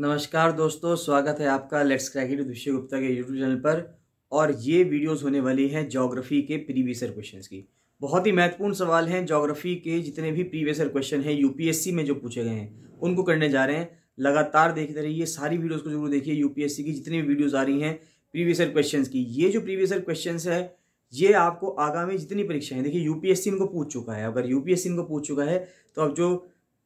नमस्कार दोस्तों स्वागत है आपका लेट्स क्रैकेट विषय गुप्ता के यूट्यूब चैनल पर और ये वीडियोस होने वाली हैं ज्योग्राफी के प्रीवियसर क्वेश्चंस की बहुत ही महत्वपूर्ण सवाल हैं ज्योग्राफी के जितने भी प्रीवियसर क्वेश्चन हैं यूपीएससी में जो पूछे गए हैं उनको करने जा रहे हैं लगातार देखते रहिए सारी वीडियोज़ को जरूर देखिए यू की जितनी भी वीडियोज़ आ रही हैं प्रीवियसर क्वेश्चन की ये जो प्रीवियसर क्वेश्चन है ये आपको आगामी जितनी परीक्षाएं देखिए यूपीएससी इनको पूछ चुका है अगर यूपीएससी इनको पूछ चुका है तो अब जो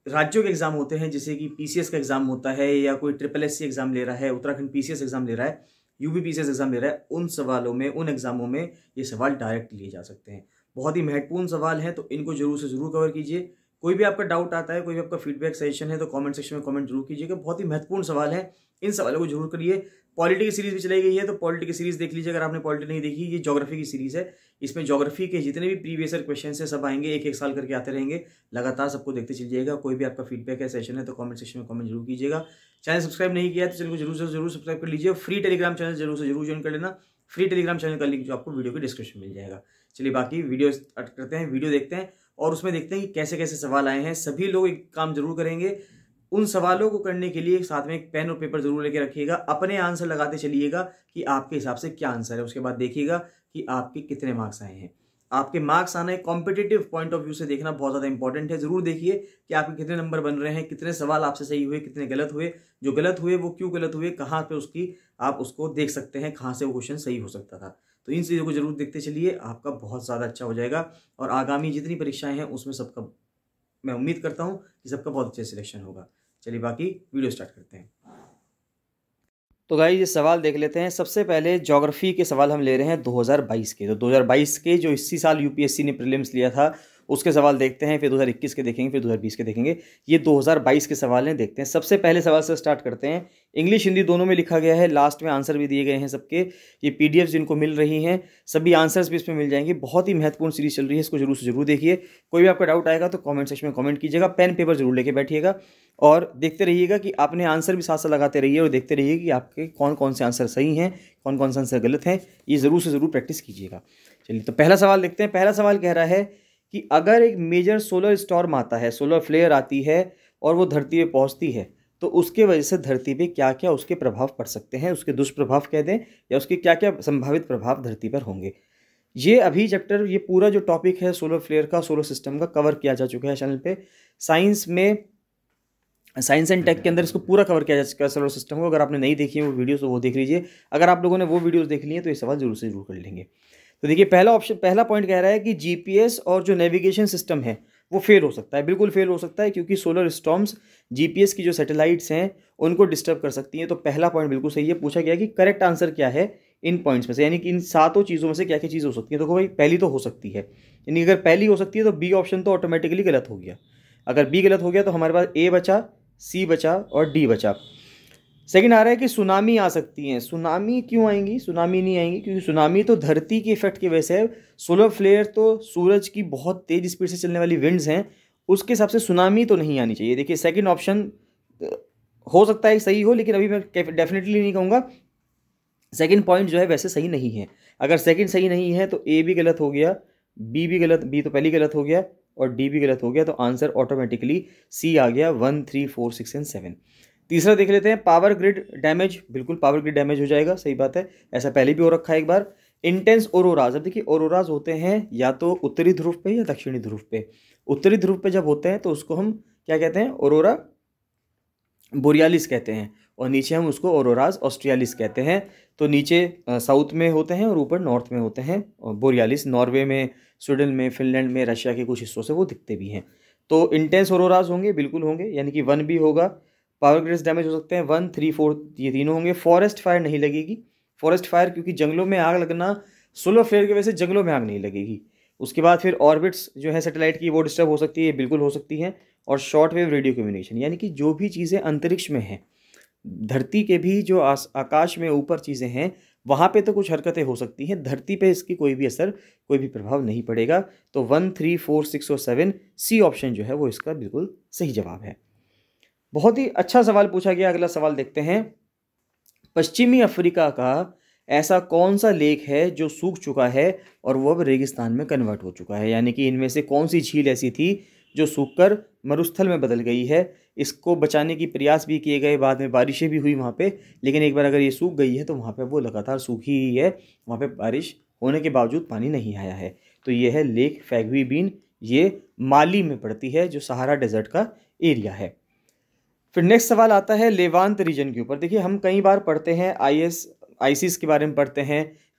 राज्यों के एग्ज़ाम होते हैं जैसे कि पीसीएस का एग्ज़ाम होता है या कोई ट्रिपल एस एग्ज़ाम ले रहा है उत्तराखंड पीसीएस एग्ज़ाम ले रहा है यूपी पीसीएस एग्ज़ाम ले रहा है उन सवालों में उन एग्ज़ामों में ये सवाल डायरेक्ट लिए जा सकते हैं बहुत ही महत्वपूर्ण सवाल है तो इनको जरूर से ज़रूर कवर कीजिए कोई भी आपका डाउट आता है कोई भी आपका फीडबैक सजेशन है तो कमेंट सेक्शन में कमेंट जरूर कीजिएगा बहुत ही महत्वपूर्ण सवाल है इन सवालों को जरूर करिए पॉलिटी की सीरीज भी चलाई गई है तो पॉलिटी की सीरीज देख लीजिए अगर आपने पॉलिटी नहीं देखी ये जोग्राफी की सीरीज है इसमें जोग्राफी के जितने भी प्रीवियस ईयर क्वेश्चन है सब आएंगे एक एक साल करके आते रहेंगे लगातार सबको देखते चलिएगा कोई भी आपका फीडबैक है सेशन है तो कमेंट सेक्शन में कमेंट जरूर कीजिएगा चैनल सब्सक्राइब नहीं किया तो चैनल को जरूर से जरूर सब्सक्राइब कर लीजिए फ्री टेलीग्राम चैनल जरूर से जरूर ज्वाइन कर लेना फ्री टेलीग्राम चैनल का लिंक जो आपको वीडियो के डिस्क्रिप्शन मिल जाएगा चलिए बाकी वीडियो करते हैं वीडियो देखते हैं और उसमें देखते हैं कि कैसे कैसे सवाल आए हैं सभी लोग एक काम जरूर करेंगे उन सवालों को करने के लिए साथ में एक पेन और पेपर जरूर लेके रखिएगा अपने आंसर लगाते चलिएगा कि आपके हिसाब से क्या आंसर है उसके बाद देखिएगा कि आपके कितने मार्क्स आए हैं आपके मार्क्स आना एक कॉम्पिटेटिव पॉइंट ऑफ व्यू से देखना बहुत ज़्यादा इंपॉर्टेंट है ज़रूर देखिए कि आपके कितने नंबर बन रहे हैं कितने सवाल आपसे सही हुए कितने गलत हुए जो गलत हुए वो क्यों गलत हुए कहाँ पे उसकी आप उसको देख सकते हैं कहाँ से वो क्वेश्चन सही हो सकता था तो इन चीज़ों को जरूर देखते चलिए आपका बहुत ज़्यादा अच्छा हो जाएगा और आगामी जितनी परीक्षाएँ हैं उसमें सबका मैं उम्मीद करता हूँ कि सबका बहुत अच्छा सिलेक्शन होगा चलिए बाकी वीडियो स्टार्ट करते हैं तो गाई ये सवाल देख लेते हैं सबसे पहले जोग्राफ़ी के सवाल हम ले रहे हैं 2022 के तो 2022 के जो इसी साल यूपीएससी ने प्रीलिम्स लिया था उसके सवाल देखते हैं फिर 2021 के देखेंगे फिर 2020 के देखेंगे ये 2022 के सवाल हैं देखते हैं सबसे पहले सवाल से स्टार्ट करते हैं इंग्लिश हिंदी दोनों में लिखा गया है लास्ट में आंसर भी दिए गए हैं सबके ये पी जिनको मिल रही हैं सभी आंसर्स भी इसमें मिल जाएंगे बहुत ही महत्वपूर्ण सीरीज चल रही है इसको जरूर से जरूर देखिए कोई भी आपका डाउट आएगा तो कॉमेंट सेक्शन में कॉमेंट कीजिएगा पेन पेपर जरूर लेके बैठिएगा और देखते रहिएगा कि आपने आंसर भी साथ साथ लगाते रहिए और देखते रहिए कि आपके कौन कौन से आंसर सही हैं कौन कौन से आंसर गलत हैं ये ज़रूर से ज़रूर प्रैक्टिस कीजिएगा चलिए तो पहला सवाल देखते हैं पहला सवाल कह रहा है कि अगर एक मेजर सोलर स्टॉर्म आता है सोलर फ्लेयर आती है और वो धरती पे पहुंचती है तो उसके वजह से धरती पे क्या क्या उसके प्रभाव पड़ सकते हैं उसके दुष्प्रभाव कह दें या उसके क्या क्या संभावित प्रभाव धरती पर होंगे ये अभी चैप्टर ये पूरा जो टॉपिक है सोलर फ्लेयर का सोलर सिस्टम का कवर किया जा चुका है चैनल पर साइंस में साइंस एंड टेक के अंदर इसको पूरा कवर किया जा चुका है सोलर सिस्टम को अगर आपने नहीं देखी है वो वीडियोस तो वो देख लीजिए अगर आप लोगों ने वो वीडियोस देख ली हैं तो ये सवाल जरूर से जरूर कर लेंगे तो देखिए पहला ऑप्शन पहला पॉइंट कह रहा है कि जीपीएस और जो नेविगेशन सिस्टम है वो फेल हो सकता है बिल्कुल फेल हो सकता है क्योंकि सोलर स्टॉम्स जीपीएस की जो सैटेलाइट्स हैं उनको डिस्टर्ब कर सकती हैं तो पहला पॉइंट बिल्कुल सही है पूछा गया कि करेक्ट आंसर क्या है इन पॉइंट्स में से यानी कि इन सातों चीज़ों में से क्या क्या चीज़ हो सकती है तो देखो तो भाई पहली तो हो सकती है यानी अगर पहली हो सकती है तो बी ऑप्शन तो ऑटोमेटिकली गलत हो गया अगर बी गलत हो गया तो हमारे पास ए बचा सी बचा और डी बचा सेकंड आ रहा है कि सुनामी आ सकती हैं सुनामी क्यों आएंगी सुनामी नहीं आएंगी क्योंकि सुनामी तो धरती के इफेक्ट की वजह से है सोलर फ्लेयर तो सूरज की बहुत तेज़ स्पीड से चलने वाली विंड्स हैं उसके हिसाब से सुनामी तो नहीं आनी चाहिए देखिए सेकंड ऑप्शन हो सकता है सही हो लेकिन अभी मैं डेफिनेटली नहीं कहूँगा सेकेंड पॉइंट जो है वैसे सही नहीं है अगर सेकेंड सही नहीं है तो ए भी गलत हो गया बी भी गलत बी तो पहली गलत हो गया और डी भी गलत हो गया तो आंसर ऑटोमेटिकली सी आ गया one three four six and seven तीसरा देख लेते हैं पावर ग्रिड डैमेज बिल्कुल पावर ग्रिड डैमेज हो जाएगा सही बात है ऐसा पहले भी हो रखा है एक बार इंटेंस ओरोराज अब देखिए ओरोराज होते हैं या तो उत्तरी ध्रुव पे या दक्षिणी ध्रुव पे उत्तरी ध्रुव पे जब होते हैं तो उसको हम क्या कहते हैं ओरोरा बोरियालिस कहते हैं और नीचे हम उसको ओरोराज ऑस्ट्रियालिस कहते हैं तो नीचे साउथ में होते हैं और ऊपर नॉर्थ में होते हैं और बोरियालिस नॉर्वे में स्वीडन में फिनलैंड में रशिया के कुछ हिस्सों से वो दिखते भी हैं तो इंटेंस ओरोराज होंगे बिल्कुल होंगे यानी कि वन भी होगा पावर ग्रिड्स डैमेज हो सकते हैं वन थ्री फोर ये तीनों होंगे फॉरेस्ट फायर नहीं लगेगी फॉरेस्ट फायर क्योंकि जंगलों में आग लगना सोलर फ्लेयर की वजह से जंगलों में आग नहीं लगेगी उसके बाद फिर ऑर्बिट्स जो है सेटेलाइट की वो डिस्टर्ब हो सकती है बिल्कुल हो सकती है और शॉर्ट वेव रेडियो कम्युनिकेशन यानी कि जो भी चीज़ें अंतरिक्ष में हैं धरती के भी जो आस, आकाश में ऊपर चीज़ें हैं वहाँ पे तो कुछ हरकतें हो सकती हैं धरती पे इसकी कोई भी असर कोई भी प्रभाव नहीं पड़ेगा तो वन थ्री फोर सिक्स और सेवन सी ऑप्शन जो है वो इसका बिल्कुल सही जवाब है बहुत ही अच्छा सवाल पूछा गया अगला सवाल देखते हैं पश्चिमी अफ्रीका का ऐसा कौन सा लेक है जो सूख चुका है और वह अब रेगिस्तान में कन्वर्ट हो चुका है यानी कि इनमें से कौन सी झील ऐसी थी जो सूखकर मरुस्थल में बदल गई है इसको बचाने की प्रयास भी किए गए बाद में बारिशें भी हुई वहाँ पे लेकिन एक बार अगर ये सूख गई है तो वहाँ पे वो लगातार सूखी ही है वहाँ पे बारिश होने के बावजूद पानी नहीं आया है तो ये है लेक फैगवी बीन ये माली में पड़ती है जो सहारा डेजर्ट का एरिया है फिर नेक्स्ट सवाल आता है लेवांत रीजन के ऊपर देखिए हम कई बार पढ़ते हैं आईएस आईसीस के बारे में पढ़ते हैं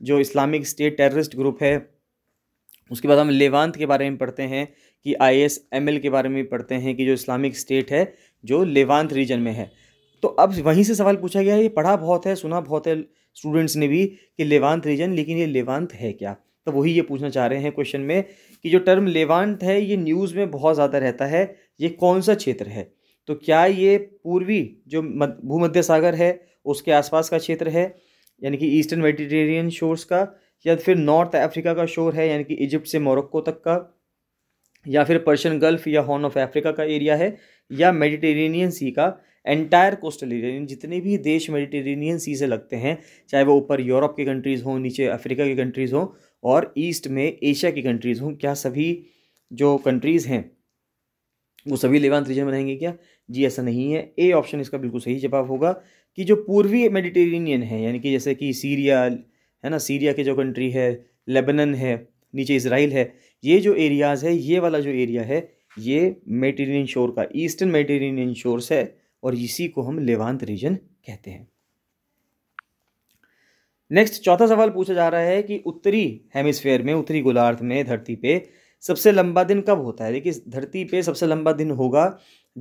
जो इस्लामिक स्टेट टेररिस्ट ग्रुप है उसके बाद हम लेवांत के बारे में पढ़ते हैं कि आई एस एम एल के बारे में पढ़ते हैं कि जो इस्लामिक स्टेट है जो लेवांत रीजन में है तो अब वहीं से सवाल पूछा गया है ये पढ़ा बहुत है सुना बहुत है स्टूडेंट्स ने भी कि लेवांत रीजन लेकिन ये लेवांत है क्या तो वही ये पूछना चाह रहे हैं क्वेश्चन में कि जो टर्म लेवांत है ये न्यूज़ में बहुत ज़्यादा रहता है ये कौन सा क्षेत्र है तो क्या ये पूर्वी जो भूमध्य सागर है उसके आसपास का क्षेत्र है यानी कि ईस्टर्न मेडिटेरेनियन शोर्स का या फिर नॉर्थ अफ्रीका का शोर है यानी कि इजिप्ट से मोरक्को तक का या फिर पर्शियन गल्फ या हॉर्न ऑफ अफ्रीका का एरिया है या मेडिटेरेनियन सी का एंटायर कोस्टल एरिया जितने भी देश मेडिटेरेनियन सी से लगते हैं चाहे वो ऊपर यूरोप की कंट्रीज़ हों नीचे अफ्रीका की कंट्रीज़ हों और ईस्ट में एशिया की कंट्रीज़ हों क्या सभी जो कंट्रीज़ हैं वो सभी लेवान रीजन में रहेंगे क्या जी ऐसा नहीं है ए ऑप्शन इसका बिल्कुल सही जवाब होगा कि जो पूर्वी मेडिटेरेनियन है यानी कि जैसे कि सीरिया है ना सीरिया के जो कंट्री है लेबनन है नीचे इसराइल है ये जो एरियाज़ है ये वाला जो एरिया है ये मेडिटेरेनियन शोर का ईस्टर्न मेडिटेरेनियन शोर्स है और इसी को हम लेवान्त रीजन कहते हैं नेक्स्ट चौथा सवाल पूछा जा रहा है कि उत्तरी हेमिस्फेयर में उत्तरी गोलार्ध में धरती पे सबसे लंबा दिन कब होता है देखिए धरती पे सबसे लंबा दिन होगा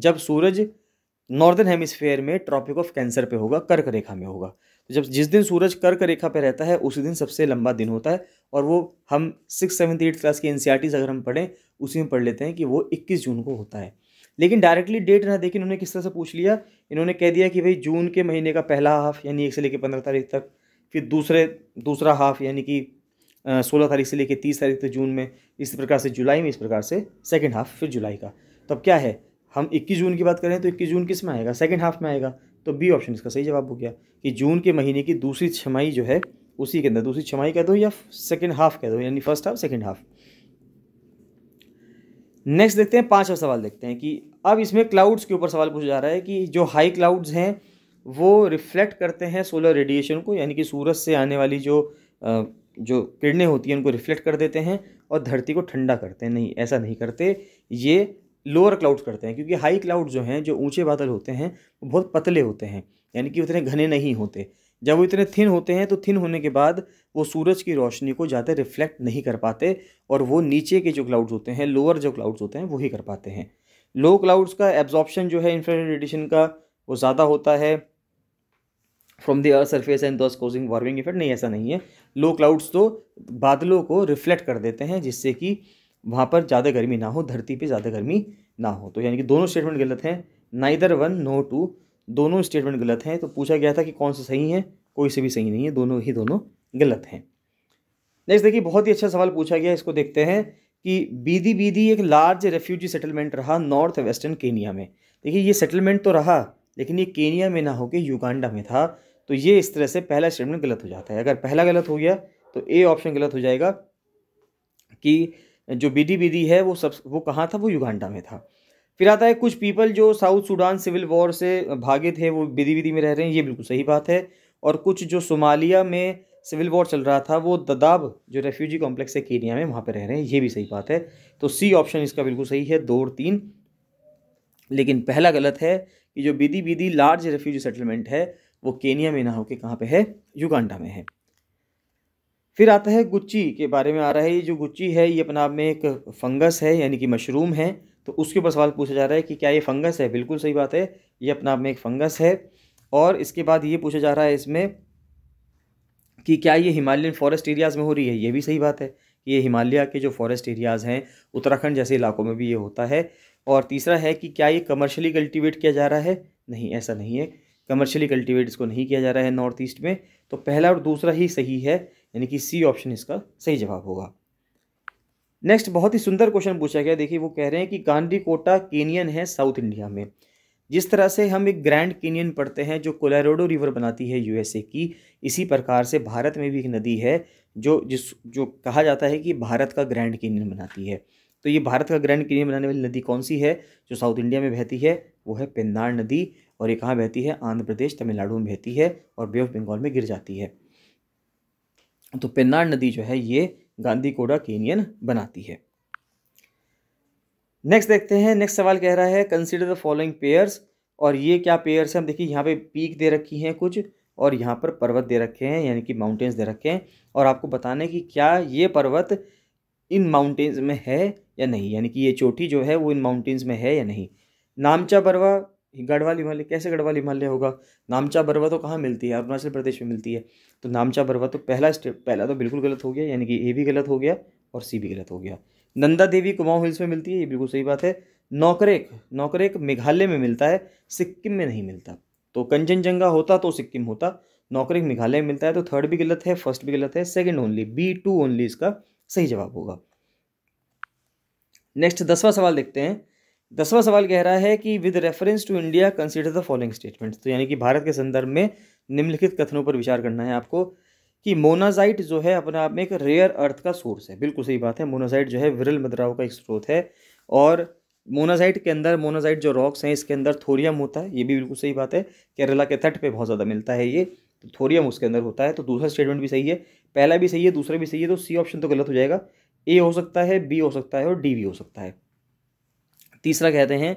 जब सूरज नॉर्दर्न हेमिस्फेयर में ट्रॉपिक ऑफ कैंसर पे होगा कर्क रेखा में होगा तो जब जिस दिन सूरज कर्क रेखा पे रहता है उसी दिन सबसे लंबा दिन होता है और वो हम सिक्स सेवन्थ एट्थ क्लास की एन अगर हम पढ़ें उसी में पढ़ लेते हैं कि वो इक्कीस जून को होता है लेकिन डायरेक्टली डेट ना देखिए इन्होंने किस तरह से पूछ लिया इन्होंने कह दिया कि भाई जून के महीने का पहला हाफ यानी एक से लेकर पंद्रह तारीख तक फिर दूसरे दूसरा हाफ यानी कि सोलह तारीख से लेकर तीस तारीख तक जून में इस प्रकार से जुलाई में इस प्रकार से सेकेंड हाफ फिर जुलाई का तब तो क्या है हम 21 जून की बात करें तो 21 जून किस में आएगा सेकेंड हाफ में आएगा तो बी ऑप्शन इसका सही जवाब हो गया कि जून के महीने की दूसरी छमाही जो है उसी के अंदर दूसरी छमाही कह दो या सेकेंड हाफ कह दो यानी first half second half next देखते हैं पांचवा सवाल देखते हैं कि अब इसमें क्लाउड्स के ऊपर सवाल पूछा जा रहा है कि जो हाई क्लाउड्स हैं वो रिफ्लेक्ट करते हैं सोलर रेडिएशन को यानी कि सूरज से आने वाली जो जो किरणें होती हैं उनको रिफ्लेक्ट कर देते हैं और धरती को ठंडा करते हैं नहीं ऐसा नहीं करते ये लोअर क्लाउड्स करते हैं क्योंकि हाई क्लाउड जो हैं जो ऊंचे बादल होते हैं वो बहुत पतले होते हैं यानी कि उतने घने नहीं होते जब वो इतने थिन होते हैं तो थिन होने के बाद वो सूरज की रोशनी को ज़्यादा रिफ्लेक्ट नहीं कर पाते और वो नीचे के जो क्लाउड्स होते हैं लोअर जो क्लाउड्स होते हैं वही कर पाते हैं लो क्लाउड्स का एब्जॉर्प्शन जो है इन्फ्रारेड रेडिएशन का वो ज़्यादा होता है from the earth surface and thus causing warming effect नहीं ऐसा नहीं है लो क्लाउड्स तो बादलों को रिफ्लेक्ट कर देते हैं जिससे कि वहाँ पर ज़्यादा गर्मी ना हो धरती पे ज़्यादा गर्मी ना हो तो यानी कि दोनों स्टेटमेंट गलत हैं नाइदर वन नो टू दोनों स्टेटमेंट गलत हैं तो पूछा गया था कि कौन सा सही है कोई से भी सही नहीं है दोनों ही दोनों गलत हैं नेक्स्ट देखिए बहुत ही अच्छा सवाल पूछा गया इसको देखते हैं कि बीदी बीदी एक लार्ज रेफ्यूजी सेटलमेंट रहा नॉर्थ वेस्टर्न केनिया में देखिए ये सेटलमेंट तो रहा लेकिन ये केनिया में ना होकर युगांडा में था तो ये इस तरह से पहला स्टेटमेंट गलत हो जाता है अगर पहला गलत हो गया तो ए ऑप्शन गलत हो जाएगा कि जो बीडी बीडी है वो सब वो कहाँ था वो युगांडा में था फिर आता है कुछ पीपल जो साउथ सूडान सिविल वॉर से भागे थे वो बीदी बीदी में रह रहे हैं ये बिल्कुल सही बात है और कुछ जो सोमालिया में सिविल वॉर चल रहा था वो ददाब जो रेफ्यूजी कॉम्प्लेक्स है केनिया में वहाँ पर रह रहे हैं ये भी सही बात है तो सी ऑप्शन इसका बिल्कुल सही है दो और तीन लेकिन पहला गलत है कि जो Bidi Bidi large refugee settlement है वो केनिया में ना होकर कहाँ पे है युगांडा में है फिर आता है गुच्ची के बारे में आ रहा है ये जो गुच्ची है ये अपना आप में एक फंगस है यानी कि मशरूम है तो उसके ऊपर सवाल पूछा जा रहा है कि क्या ये फंगस है बिल्कुल सही बात है ये अपना आप में एक फंगस है और इसके बाद ये पूछा जा रहा है इसमें कि क्या ये हिमालयन फॉरेस्ट एरियाज़ में हो रही है ये भी सही बात है कि ये हिमालय के जो फॉरेस्ट एरियाज़ हैं उत्तराखंड जैसे इलाकों में भी ये होता है और तीसरा है कि क्या ये कमर्शली कल्टिवेट किया जा रहा है नहीं ऐसा नहीं है कमर्शली कल्टिवेट इसको नहीं किया जा रहा है नॉर्थ ईस्ट में तो पहला और दूसरा ही सही है यानी कि सी ऑप्शन इसका सही जवाब होगा नेक्स्ट बहुत ही सुंदर क्वेश्चन पूछा गया देखिए वो कह रहे हैं कि गांधी कोटा केनियन है साउथ इंडिया में जिस तरह से हम एक ग्रैंड केनियन पढ़ते हैं जो कोलेरोडो रिवर बनाती है यूएसए की इसी प्रकार से भारत में भी एक नदी है जो जिस जो कहा जाता है कि भारत का ग्रैंड केनियन बनाती है तो ये भारत का ग्रैंड केनियन बनाने वाली नदी कौन सी है जो साउथ इंडिया में बहती है वो है पेन्नार नदी और ये कहाँ बहती है आंध्र प्रदेश तमिलनाडु में बहती है और बे ऑफ बंगाल में गिर जाती है तो पेन्नाड नदी जो है ये गांधी कोडा केनियन बनाती है नेक्स्ट देखते हैं नेक्स्ट सवाल कह रहा है कंसिडर द फॉलोइंग पेयर्स और ये क्या पेयर्स हैं हम देखिए यहाँ पे पीक दे रखी हैं कुछ और यहाँ पर पर्वत दे रखे हैं यानी कि माउंटेन्स दे रखे हैं और आपको बताना है कि क्या ये पर्वत इन माउंटेन्स में है या नहीं यानी कि ये चोटी जो है वो इन माउंटेन्स में है या नहीं नामचा पर्वत गढ़वाल हिमालय कैसे गढ़वाल हिमालय होगा नामचा बरवा तो कहाँ मिलती है अरुणाचल प्रदेश में मिलती है तो नामचा बरवा तो पहला स्टेप पहला तो बिल्कुल गलत हो गया यानी कि ए भी गलत हो गया और सी भी गलत हो गया नंदा देवी कुमाऊँ हिल्स में मिलती है ये बिल्कुल सही बात है नौकरेक नौकरेक मेघालय में मिलता है सिक्किम में नहीं मिलता तो कंचनजंगा होता तो सिक्किम होता नौकरेक मेघालय में मिलता है तो थर्ड भी गलत है फर्स्ट भी गलत है second only B two only इसका सही जवाब होगा नेक्स्ट दसवां सवाल देखते हैं दसवां सवाल कह रहा है कि with reference to India consider the following statements तो यानी कि भारत के संदर्भ में निम्नलिखित कथनों पर विचार करना है आपको कि मोनाजाइट जो है अपने आप में एक रेयर अर्थ का सोर्स है बिल्कुल सही बात है मोनाजाइट जो है विरल मदराओं का एक स्रोत है और मोनाजाइट के अंदर मोनाजाइट जो रॉक्स हैं इसके अंदर थोरियम होता है ये भी बिल्कुल सही बात है केरला के तट पर बहुत ज़्यादा मिलता है ये तो थोरियम उसके अंदर होता है तो दूसरा स्टेटमेंट भी सही है पहला भी सही है दूसरा भी सही है तो सी ऑप्शन तो गलत हो जाएगा ए हो सकता है बी हो सकता है और डी भी हो सकता है तीसरा कहते हैं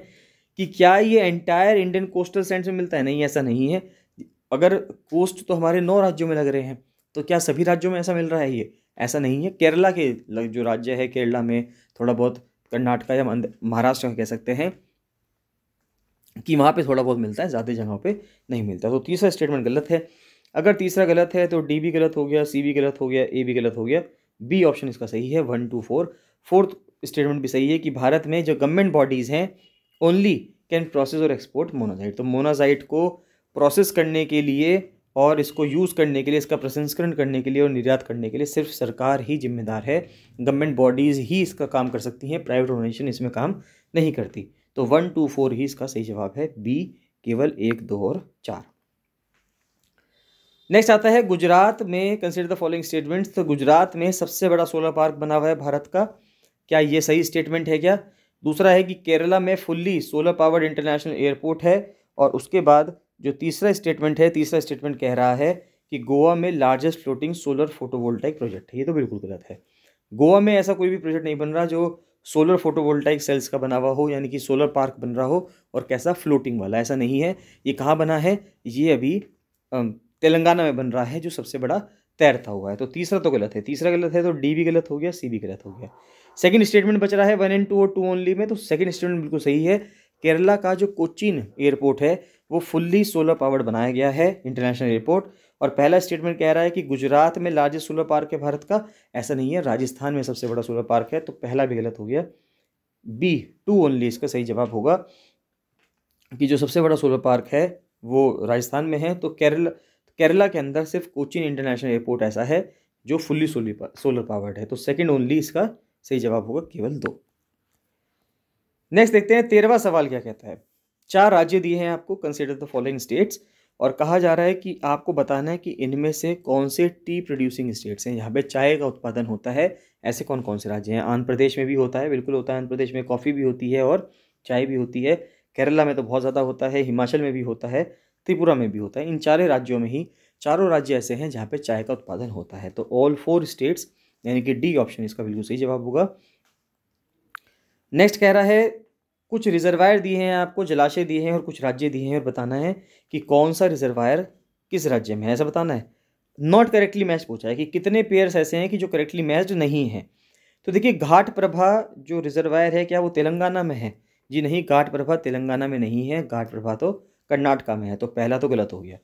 कि क्या ये एंटायर इंडियन कोस्टल सैंड में मिलता है नहीं ऐसा नहीं है अगर कोस्ट तो हमारे नौ राज्यों में लग रहे हैं तो क्या सभी राज्यों में ऐसा मिल रहा है ये ऐसा नहीं है केरला के जो राज्य है केरला में थोड़ा बहुत कर्नाटका या महाराष्ट्र कह सकते हैं कि वहाँ पे थोड़ा बहुत मिलता है ज़्यादा जगहों पे नहीं मिलता तो तीसरा स्टेटमेंट गलत है अगर तीसरा गलत है तो डी भी गलत हो गया सी भी गलत हो गया ए भी गलत हो गया बी ऑप्शन इसका सही है one two four fourth statement भी सही है कि भारत में जो गवर्नमेंट बॉडीज़ हैं ओनली कैन प्रोसेस और एक्सपोर्ट मोनोजाइट तो मोनाजाइट को प्रोसेस करने के लिए और इसको यूज़ करने के लिए इसका प्रसंस्करण करने के लिए और निर्यात करने के लिए सिर्फ सरकार ही जिम्मेदार है गवर्नमेंट बॉडीज़ ही इसका काम कर सकती हैं प्राइवेट ऑर्गेनाइजेशन इसमें काम नहीं करती तो वन टू फोर ही इसका सही जवाब है बी केवल एक दो और चार नेक्स्ट आता है गुजरात में कंसिडर द फॉलोइंग स्टेटमेंट्स तो गुजरात में सबसे बड़ा सोलर पार्क बना हुआ है भारत का क्या ये सही स्टेटमेंट है क्या दूसरा है कि केरला में fully solar powered international airport है और उसके बाद जो तीसरा स्टेटमेंट है तीसरा स्टेटमेंट कह रहा है कि गोवा में largest floating solar photovoltaic project है ये तो बिल्कुल गलत है गोवा में ऐसा कोई भी प्रोजेक्ट नहीं बन रहा जो सोलर फोटोवोल्टाइक सेल्स का बना हुआ हो यानी कि सोलर पार्क बन रहा हो और कैसा फ्लोटिंग वाला ऐसा नहीं है ये कहाँ बना है ये अभी तेलंगाना में बन रहा है जो सबसे बड़ा तैरता हुआ है तो तीसरा तो गलत है तीसरा गलत है तो डी भी गलत हो गया सी भी गलत हो गया सेकंड स्टेटमेंट बच रहा है वन एंड टू और टू ओनली में तो सेकंड स्टेटमेंट बिल्कुल सही है केरला का जो कोचिन एयरपोर्ट है वो फुल्ली सोलर पावर्ड बनाया गया है इंटरनेशनल एयरपोर्ट और पहला स्टेटमेंट कह रहा है कि गुजरात में लार्जेस्ट सोलर पार्क है भारत का ऐसा नहीं है राजस्थान में सबसे बड़ा सोलर पार्क है तो पहला भी गलत हो गया बी टू ओनली इसका सही जवाब होगा कि जो सबसे बड़ा सोलर पार्क है वो राजस्थान में है तो केरला केरला के अंदर सिर्फ कोचिन इंटरनेशनल एयरपोर्ट ऐसा है जो फुल्ली सोलर सोलर पावर्ड है तो सेकेंड ओनली इसका सही जवाब होगा केवल दो नेक्स्ट देखते हैं तेरहवा सवाल क्या कहता है चार राज्य दिए हैं आपको कंसिडर द फॉलोइंग स्टेट्स और कहा जा रहा है कि आपको बताना है कि इनमें से कौन से टी प्रोड्यूसिंग स्टेट्स हैं जहाँ पे चाय का उत्पादन होता है ऐसे कौन कौन से राज्य हैं आंध्र प्रदेश में भी होता है बिल्कुल होता है आंध्र प्रदेश में कॉफ़ी भी होती है और चाय भी होती है केरला में तो बहुत ज़्यादा होता है हिमाचल में भी होता है त्रिपुरा में भी होता है इन चारों राज्यों में ही चारों राज्य ऐसे हैं जहाँ पर चाय का उत्पादन होता है तो ऑल फोर स्टेट्स यानी कि डी ऑप्शन इसका बिल्कुल सही जवाब होगा नेक्स्ट कह रहा है कुछ रिजर्वायर दिए हैं आपको जलाशय दिए हैं और कुछ राज्य दिए हैं और बताना है कि कौन सा रिजर्वायर किस राज्य में है ऐसा बताना है नॉट करेक्टली मैच पूछा है कि कितने पेयर्स ऐसे हैं कि जो करेक्टली मैच्ड नहीं हैं तो देखिए घाट प्रभा जो रिजर्वायर है क्या वो तेलंगाना में है जी नहीं घाट प्रभा तेलंगाना में नहीं है घाट प्रभा तो कर्नाटका में है तो पहला तो गलत हो गया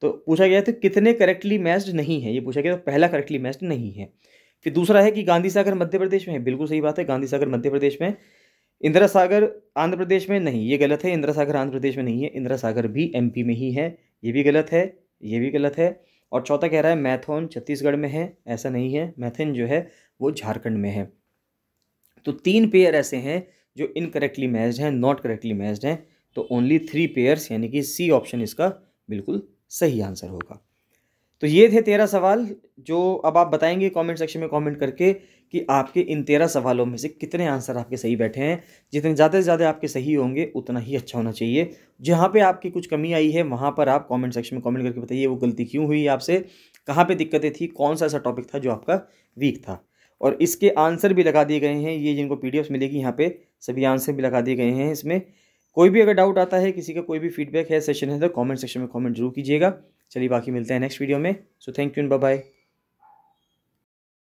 तो पूछा गया था कितने करेक्टली मैच्ड नहीं है ये पूछा गया तो पहला करेक्टली मैच्ड नहीं है फिर दूसरा है कि गांधी सागर मध्य प्रदेश में है बिल्कुल सही बात है गांधी सागर मध्य प्रदेश में इंदिरा सागर आंध्र प्रदेश में नहीं ये गलत है इंदिरा सागर आंध्र प्रदेश में नहीं है इंदिरा सागर भी एम में ही है ये भी गलत है ये भी गलत है और चौथा कह रहा है मैथोन छत्तीसगढ़ में है ऐसा नहीं है मैथन जो है वो झारखंड में है तो तीन पेयर ऐसे हैं जो इनकरेक्टली मैच्ड हैं नॉट करेक्टली मैच्ड हैं तो ओनली थ्री पेयर्स यानी कि सी ऑप्शन इसका बिल्कुल सही आंसर होगा तो ये थे तेरह सवाल जो अब आप बताएंगे कमेंट सेक्शन में कमेंट करके कि आपके इन तेरह सवालों में से कितने आंसर आपके सही बैठे हैं जितने ज़्यादा से ज़्यादा आपके सही होंगे उतना ही अच्छा होना चाहिए जहाँ पे आपकी कुछ कमी आई है वहाँ पर आप कमेंट सेक्शन में कमेंट करके बताइए वो गलती क्यों हुई आपसे कहाँ पर दिक्कतें थी कौन सा ऐसा टॉपिक था जो आपका वीक था और इसके आंसर भी लगा दिए गए हैं ये जिनको पी मिलेगी यहाँ पर सभी आंसर भी लगा दिए गए हैं इसमें कोई भी अगर डाउट आता है किसी का कोई भी फीडबैक है सेशन है तो कमेंट सेक्शन में कमेंट जरूर कीजिएगा चलिए बाकी मिलते हैं नेक्स्ट वीडियो में so thank you and bye